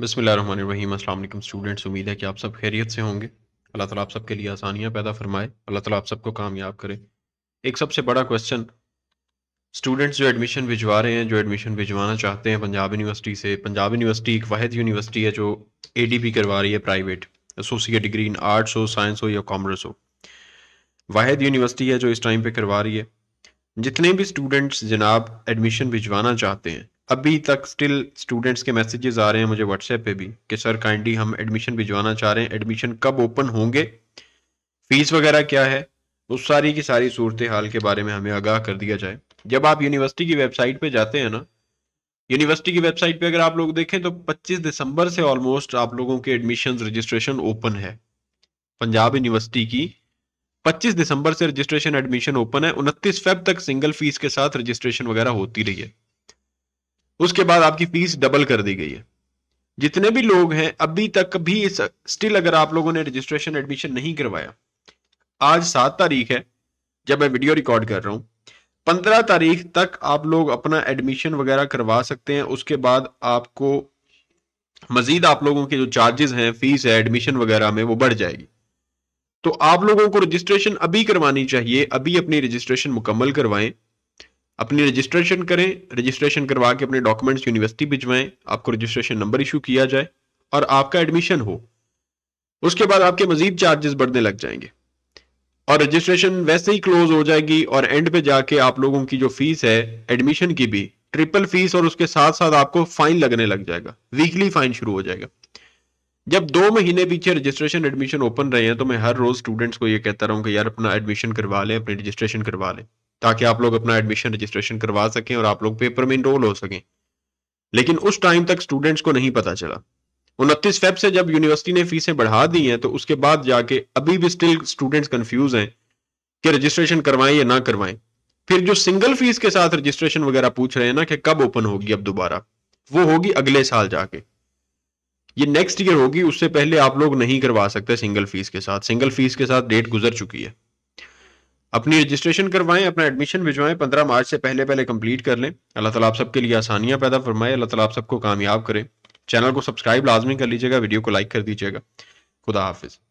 बसमिल students उम्मीद है कि आप सब खैरियत से होंगे अल्लाह ताला आप सबके लिए आसानियाँ पैदा फरमाए अल्लाह ताला आप सबको कामयाब करे एक सबसे बड़ा क्वेश्चन स्टूडेंट्स जो एडमिशन भिजवा रहे हैं जो एडमिशन भिजवाना चाहते हैं पंजाब यूनिवर्सिटी से पंजाब यूनिवर्सिटी एक वाद यूनिवर्सिटी है जो ए डी पी करवा रही है private associate degree in arts हो साइंस हो या कॉमर्स हो वाद यूनिवर्सिटी है जो इस टाइम पर करवा रही है जितने भी स्टूडेंट्स जनाब एडमिशन भिजवाना चाहते हैं अभी तक स्टिल स्टूडेंट्स के मैसेजेस आ रहे हैं मुझे व्हाट्सएप पे भी कि सर काइंडली हम एडमिशन भिजवाना चाह रहे हैं एडमिशन कब ओपन होंगे फीस वगैरह क्या है उस तो सारी की सारी सूरत हाल के बारे में हमें आगाह कर दिया जाए जब आप यूनिवर्सिटी की वेबसाइट पर जाते हैं ना यूनिवर्सिटी की वेबसाइट पर अगर आप लोग देखें तो पच्चीस दिसंबर से ऑलमोस्ट आप लोगों के एडमिशन रजिस्ट्रेशन ओपन है पंजाब यूनिवर्सिटी की 25 दिसंबर से रजिस्ट्रेशन एडमिशन ओपन है 29 फेब तक सिंगल फीस के साथ रजिस्ट्रेशन वगैरह होती रही है उसके बाद आपकी फीस डबल कर दी गई है जितने भी लोग हैं अभी तक भी इस स्टिल अगर आप लोगों ने रजिस्ट्रेशन एडमिशन नहीं करवाया आज सात तारीख है जब मैं वीडियो रिकॉर्ड कर रहा हूं पंद्रह तारीख तक आप लोग अपना एडमिशन वगैरह करवा सकते हैं उसके बाद आपको मजीद आप लोगों के जो चार्जेस हैं फीस है एडमिशन वगैरह में वो बढ़ जाएगी तो आप लोगों को रजिस्ट्रेशन अभी करवानी चाहिए अभी अपनी रजिस्ट्रेशन मुकम्मल करवाएं अपनी रजिस्ट्रेशन करें रजिस्ट्रेशन करवा के अपने डॉक्यूमेंट्स यूनिवर्सिटी भिजवाएं आपको रजिस्ट्रेशन नंबर इशू किया जाए और आपका एडमिशन हो उसके बाद आपके मजीद चार्जेस बढ़ने लग जाएंगे और रजिस्ट्रेशन वैसे ही क्लोज हो जाएगी और एंड पे जाके आप लोगों की जो फीस है एडमिशन की भी ट्रिपल फीस और उसके साथ साथ आपको फाइन लगने लग जाएगा वीकली फाइन शुरू हो जाएगा जब दो महीने पीछे रजिस्ट्रेशन एडमिशन ओपन रहे हैं तो मैं हर रोज स्टूडेंट्स को ये कहता रहा हूँ कि यार अपना एडमिशन करवा लें अपनी रजिस्ट्रेशन करवा लें ताकि आप लोग अपना एडमिशन रजिस्ट्रेशन करवा सकें और आप लोग पेपर में इनरोल हो सकें लेकिन उस टाइम तक स्टूडेंट्स को नहीं पता चला उनतीस फेब से जब यूनिवर्सिटी ने फीसें बढ़ा दी हैं तो उसके बाद जाके अभी भी स्टिल स्टूडेंट्स कंफ्यूज हैं कि रजिस्ट्रेशन करवाएं या ना करवाएं फिर जो सिंगल फीस के साथ रजिस्ट्रेशन वगैरह पूछ रहे हैं ना कि कब ओपन होगी अब दोबारा वो होगी अगले साल जाके ये नेक्स्ट ईयर होगी उससे पहले आप लोग नहीं करवा सकते सिंगल फीस के साथ सिंगल फीस के साथ डेट गुजर चुकी है अपनी रजिस्ट्रेशन करवाएं अपना एडमिशन भिजवाएं पंद्रह मार्च से पहले पहले कंप्लीट कर लें अल्लाह ताला आप सबके लिए आसानियां पैदा फरमाए अल्लाह ताला आप सबको कामयाब करें चैनल को सब्सक्राइब लाजमी कर लीजिएगा वीडियो को लाइक कर दीजिएगा खुदा हाफिज़